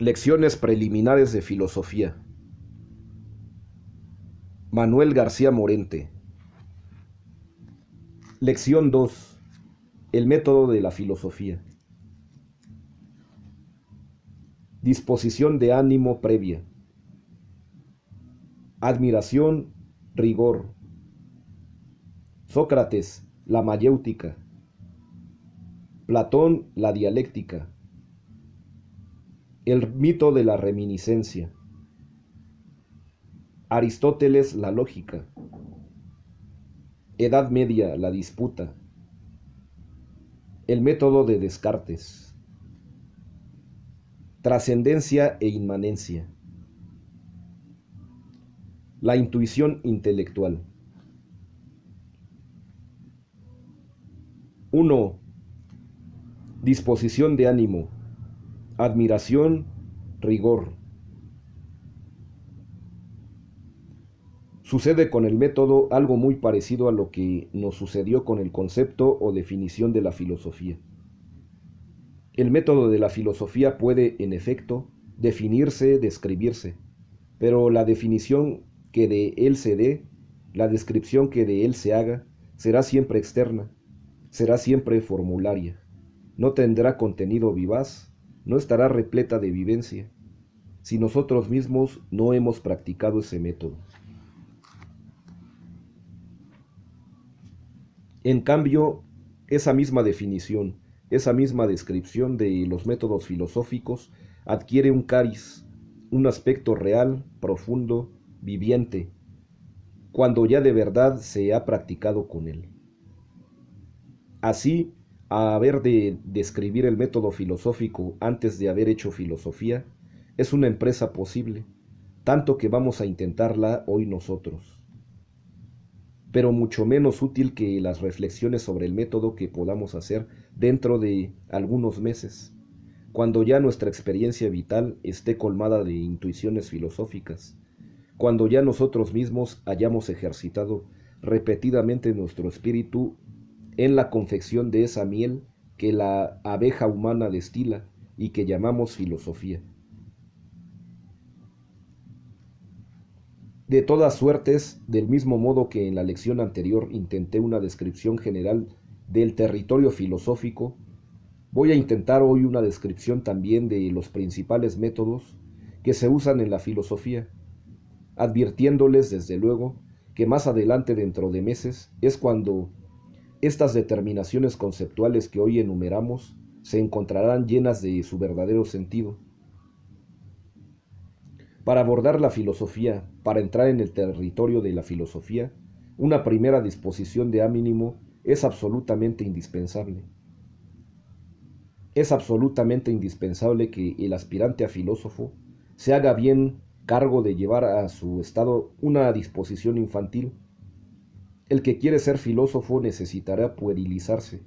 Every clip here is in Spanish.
Lecciones preliminares de filosofía. Manuel García Morente. Lección 2. El método de la filosofía. Disposición de ánimo previa. Admiración, rigor. Sócrates, la mayéutica. Platón, la dialéctica. El mito de la reminiscencia. Aristóteles, la lógica. Edad Media, la disputa. El método de Descartes. Trascendencia e inmanencia. La intuición intelectual. 1. Disposición de ánimo admiración, rigor. Sucede con el método algo muy parecido a lo que nos sucedió con el concepto o definición de la filosofía. El método de la filosofía puede, en efecto, definirse, describirse, pero la definición que de él se dé, la descripción que de él se haga, será siempre externa, será siempre formularia, no tendrá contenido vivaz, no estará repleta de vivencia si nosotros mismos no hemos practicado ese método. En cambio, esa misma definición, esa misma descripción de los métodos filosóficos adquiere un cariz, un aspecto real, profundo, viviente, cuando ya de verdad se ha practicado con él. Así, a haber de describir el método filosófico antes de haber hecho filosofía es una empresa posible, tanto que vamos a intentarla hoy nosotros, pero mucho menos útil que las reflexiones sobre el método que podamos hacer dentro de algunos meses, cuando ya nuestra experiencia vital esté colmada de intuiciones filosóficas, cuando ya nosotros mismos hayamos ejercitado repetidamente nuestro espíritu en la confección de esa miel que la abeja humana destila y que llamamos filosofía. De todas suertes, del mismo modo que en la lección anterior intenté una descripción general del territorio filosófico, voy a intentar hoy una descripción también de los principales métodos que se usan en la filosofía, advirtiéndoles desde luego que más adelante dentro de meses es cuando estas determinaciones conceptuales que hoy enumeramos se encontrarán llenas de su verdadero sentido. Para abordar la filosofía, para entrar en el territorio de la filosofía, una primera disposición de A es absolutamente indispensable. Es absolutamente indispensable que el aspirante a filósofo se haga bien cargo de llevar a su estado una disposición infantil el que quiere ser filósofo necesitará puerilizarse,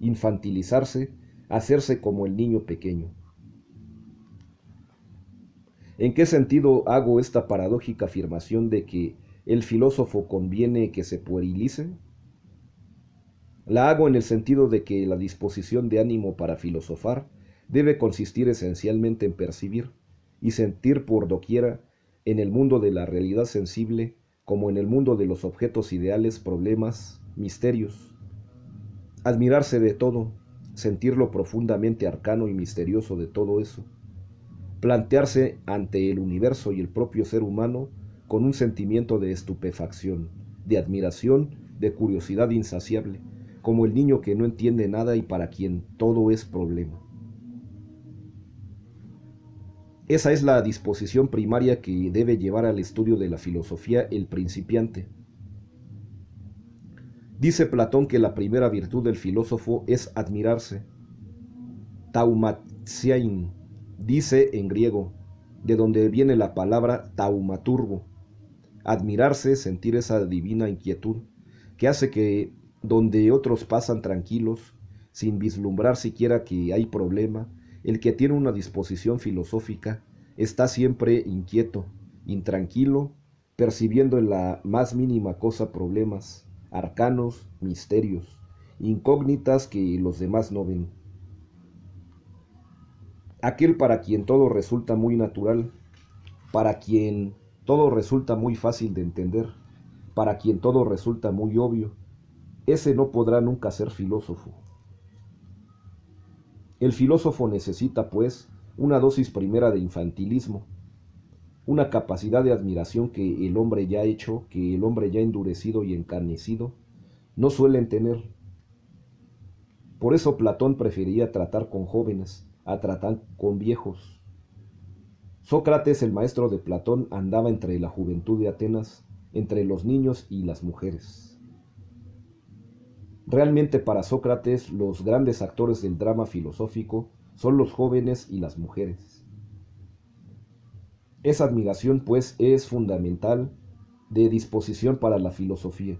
infantilizarse, hacerse como el niño pequeño. ¿En qué sentido hago esta paradójica afirmación de que el filósofo conviene que se puerilice? La hago en el sentido de que la disposición de ánimo para filosofar debe consistir esencialmente en percibir y sentir por doquiera en el mundo de la realidad sensible como en el mundo de los objetos ideales, problemas, misterios. Admirarse de todo, sentir lo profundamente arcano y misterioso de todo eso. Plantearse ante el universo y el propio ser humano con un sentimiento de estupefacción, de admiración, de curiosidad insaciable, como el niño que no entiende nada y para quien todo es problema. Esa es la disposición primaria que debe llevar al estudio de la filosofía el principiante. Dice Platón que la primera virtud del filósofo es admirarse. Taumatziain dice en griego, de donde viene la palabra taumaturgo. Admirarse, sentir esa divina inquietud que hace que donde otros pasan tranquilos, sin vislumbrar siquiera que hay problema, el que tiene una disposición filosófica está siempre inquieto, intranquilo, percibiendo en la más mínima cosa problemas, arcanos, misterios, incógnitas que los demás no ven. Aquel para quien todo resulta muy natural, para quien todo resulta muy fácil de entender, para quien todo resulta muy obvio, ese no podrá nunca ser filósofo. El filósofo necesita, pues, una dosis primera de infantilismo, una capacidad de admiración que el hombre ya hecho, que el hombre ya endurecido y encarnecido, no suelen tener. Por eso Platón prefería tratar con jóvenes a tratar con viejos. Sócrates, el maestro de Platón, andaba entre la juventud de Atenas, entre los niños y las mujeres. Realmente para Sócrates los grandes actores del drama filosófico son los jóvenes y las mujeres. Esa admiración pues es fundamental de disposición para la filosofía.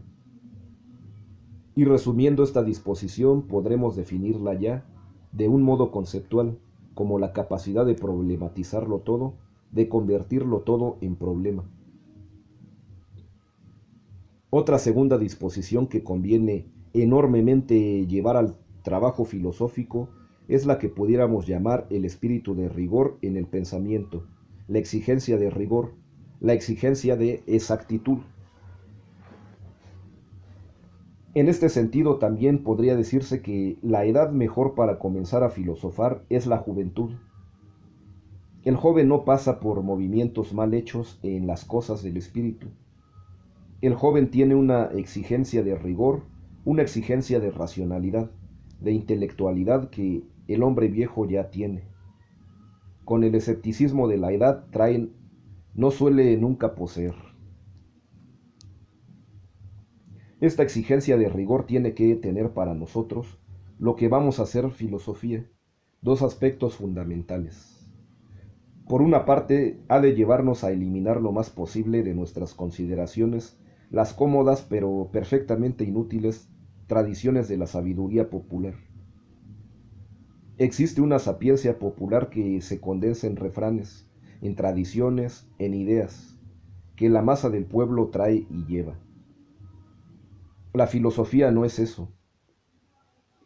Y resumiendo esta disposición podremos definirla ya de un modo conceptual como la capacidad de problematizarlo todo, de convertirlo todo en problema. Otra segunda disposición que conviene enormemente llevar al trabajo filosófico es la que pudiéramos llamar el espíritu de rigor en el pensamiento, la exigencia de rigor, la exigencia de exactitud. En este sentido también podría decirse que la edad mejor para comenzar a filosofar es la juventud. El joven no pasa por movimientos mal hechos en las cosas del espíritu. El joven tiene una exigencia de rigor una exigencia de racionalidad, de intelectualidad que el hombre viejo ya tiene. Con el escepticismo de la edad traen, no suele nunca poseer. Esta exigencia de rigor tiene que tener para nosotros lo que vamos a hacer filosofía, dos aspectos fundamentales. Por una parte, ha de llevarnos a eliminar lo más posible de nuestras consideraciones las cómodas pero perfectamente inútiles tradiciones de la sabiduría popular. Existe una sapiencia popular que se condensa en refranes, en tradiciones, en ideas, que la masa del pueblo trae y lleva. La filosofía no es eso.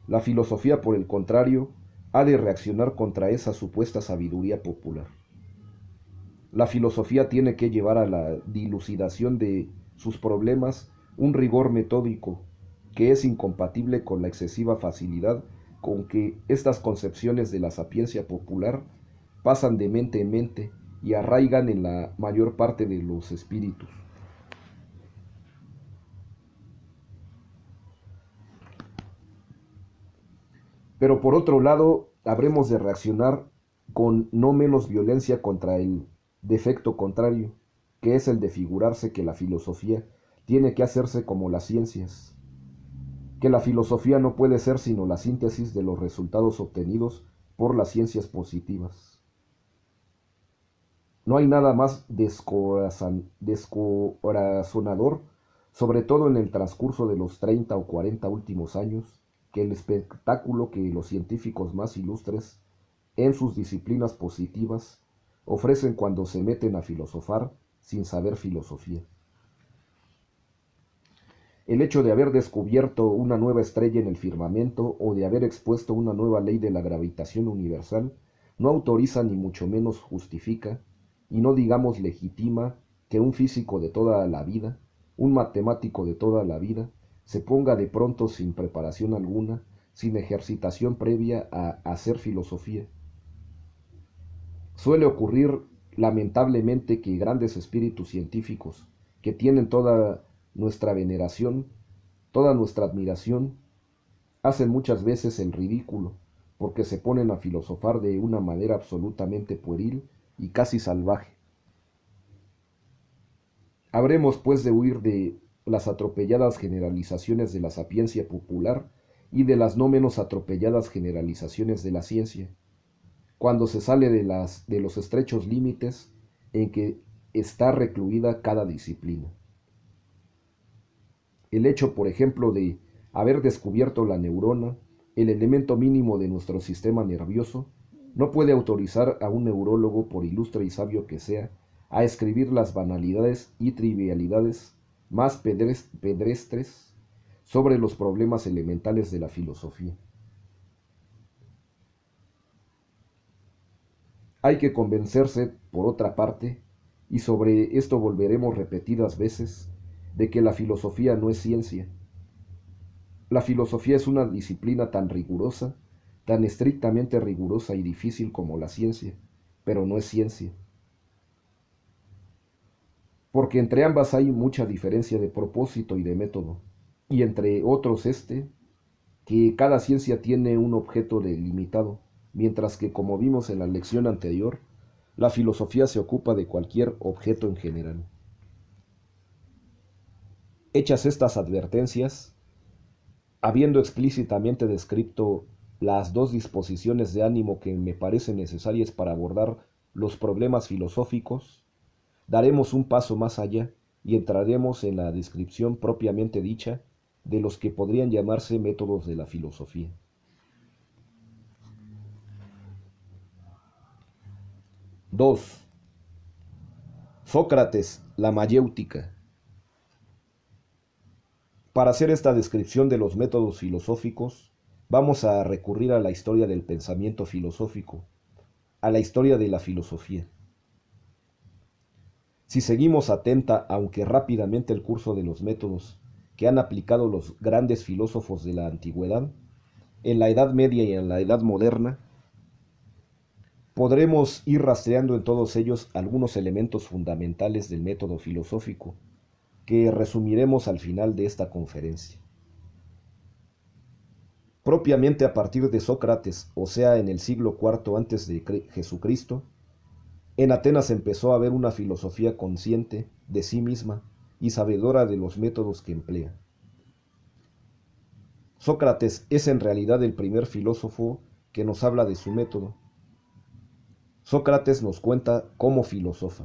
La filosofía, por el contrario, ha de reaccionar contra esa supuesta sabiduría popular. La filosofía tiene que llevar a la dilucidación de sus problemas un rigor metódico que es incompatible con la excesiva facilidad con que estas concepciones de la sapiencia popular pasan de mente en mente y arraigan en la mayor parte de los espíritus. Pero por otro lado, habremos de reaccionar con no menos violencia contra el defecto contrario, que es el de figurarse que la filosofía tiene que hacerse como las ciencias, que la filosofía no puede ser sino la síntesis de los resultados obtenidos por las ciencias positivas. No hay nada más descorazonador, sobre todo en el transcurso de los 30 o 40 últimos años, que el espectáculo que los científicos más ilustres en sus disciplinas positivas ofrecen cuando se meten a filosofar sin saber filosofía. El hecho de haber descubierto una nueva estrella en el firmamento o de haber expuesto una nueva ley de la gravitación universal no autoriza ni mucho menos justifica, y no digamos legitima, que un físico de toda la vida, un matemático de toda la vida, se ponga de pronto sin preparación alguna, sin ejercitación previa a hacer filosofía. Suele ocurrir lamentablemente que grandes espíritus científicos que tienen toda nuestra veneración, toda nuestra admiración, hacen muchas veces el ridículo porque se ponen a filosofar de una manera absolutamente pueril y casi salvaje. Habremos pues de huir de las atropelladas generalizaciones de la sapiencia popular y de las no menos atropelladas generalizaciones de la ciencia, cuando se sale de, los estrechos límites en que está recluida cada disciplina. El hecho, por ejemplo, de haber descubierto la neurona, el elemento mínimo de nuestro sistema nervioso, no puede autorizar a un neurólogo, por ilustre y sabio que sea, a escribir las banalidades y trivialidades más pedrestres sobre los problemas elementales de la filosofía. Hay que convencerse, por otra parte, y sobre esto volveremos repetidas veces, de que la filosofía no es ciencia. La filosofía es una disciplina tan rigurosa, tan estrictamente rigurosa y difícil como la ciencia, pero no es ciencia. Porque entre ambas hay mucha diferencia de propósito y de método, y entre otros este, que cada ciencia tiene un objeto delimitado mientras que, como vimos en la lección anterior, la filosofía se ocupa de cualquier objeto en general. Hechas estas advertencias, habiendo explícitamente descrito las dos disposiciones de ánimo que me parecen necesarias para abordar los problemas filosóficos, daremos un paso más allá y entraremos en la descripción propiamente dicha de los que podrían llamarse métodos de la filosofía. 2. Sócrates, la mayéutica. Para hacer esta descripción de los métodos filosóficos, vamos a recurrir a la historia del pensamiento filosófico, a la historia de la filosofía. Si seguimos atenta, aunque rápidamente, el curso de los métodos que han aplicado los grandes filósofos de la antigüedad, en la Edad Media y en la Edad Moderna, podremos ir rastreando en todos ellos algunos elementos fundamentales del método filosófico que resumiremos al final de esta conferencia. Propiamente a partir de Sócrates, o sea, en el siglo IV antes de Jesucristo, en Atenas empezó a haber una filosofía consciente de sí misma y sabedora de los métodos que emplea. Sócrates es en realidad el primer filósofo que nos habla de su método, Sócrates nos cuenta cómo filosofa.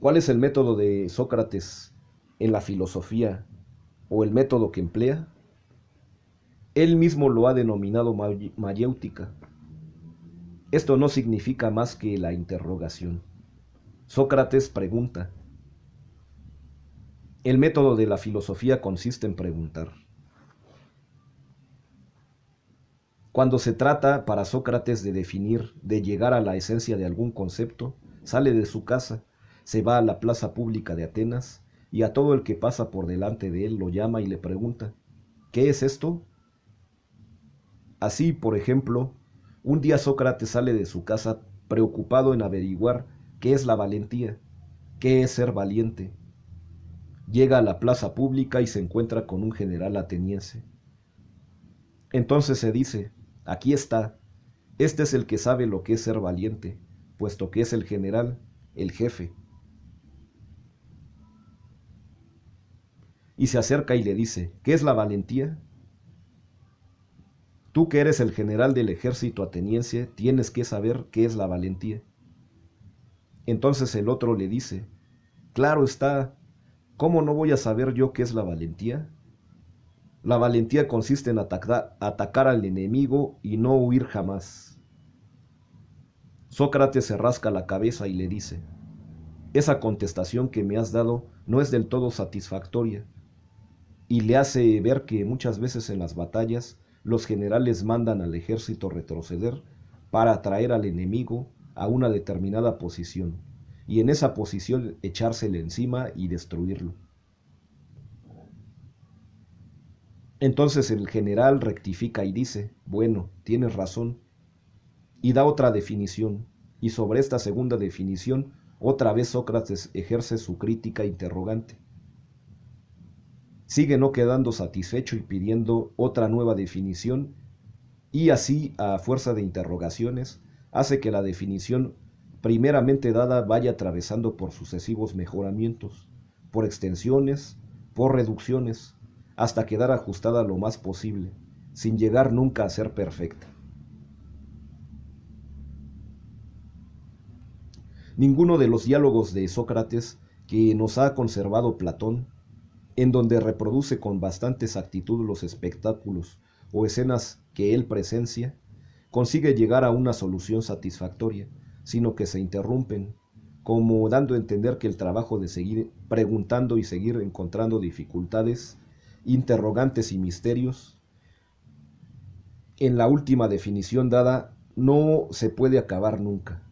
¿Cuál es el método de Sócrates en la filosofía o el método que emplea? Él mismo lo ha denominado mayéutica. Esto no significa más que la interrogación. Sócrates pregunta. El método de la filosofía consiste en preguntar. Cuando se trata para Sócrates de definir, de llegar a la esencia de algún concepto, sale de su casa, se va a la plaza pública de Atenas y a todo el que pasa por delante de él lo llama y le pregunta, ¿qué es esto? Así, por ejemplo, un día Sócrates sale de su casa preocupado en averiguar qué es la valentía, qué es ser valiente. Llega a la plaza pública y se encuentra con un general ateniense. Entonces se dice, Aquí está. Este es el que sabe lo que es ser valiente, puesto que es el general, el jefe. Y se acerca y le dice, ¿qué es la valentía? Tú que eres el general del ejército ateniense, tienes que saber qué es la valentía. Entonces el otro le dice, claro está, ¿cómo no voy a saber yo qué es la valentía? La valentía consiste en atacar al enemigo y no huir jamás. Sócrates se rasca la cabeza y le dice, esa contestación que me has dado no es del todo satisfactoria, y le hace ver que muchas veces en las batallas los generales mandan al ejército retroceder para atraer al enemigo a una determinada posición, y en esa posición echársele encima y destruirlo. Entonces el general rectifica y dice, bueno, tienes razón, y da otra definición, y sobre esta segunda definición, otra vez Sócrates ejerce su crítica interrogante. Sigue no quedando satisfecho y pidiendo otra nueva definición, y así, a fuerza de interrogaciones, hace que la definición primeramente dada vaya atravesando por sucesivos mejoramientos, por extensiones, por reducciones, hasta quedar ajustada lo más posible, sin llegar nunca a ser perfecta. Ninguno de los diálogos de Sócrates que nos ha conservado Platón, en donde reproduce con bastante exactitud los espectáculos o escenas que él presencia, consigue llegar a una solución satisfactoria, sino que se interrumpen, como dando a entender que el trabajo de seguir preguntando y seguir encontrando dificultades interrogantes y misterios, en la última definición dada no se puede acabar nunca.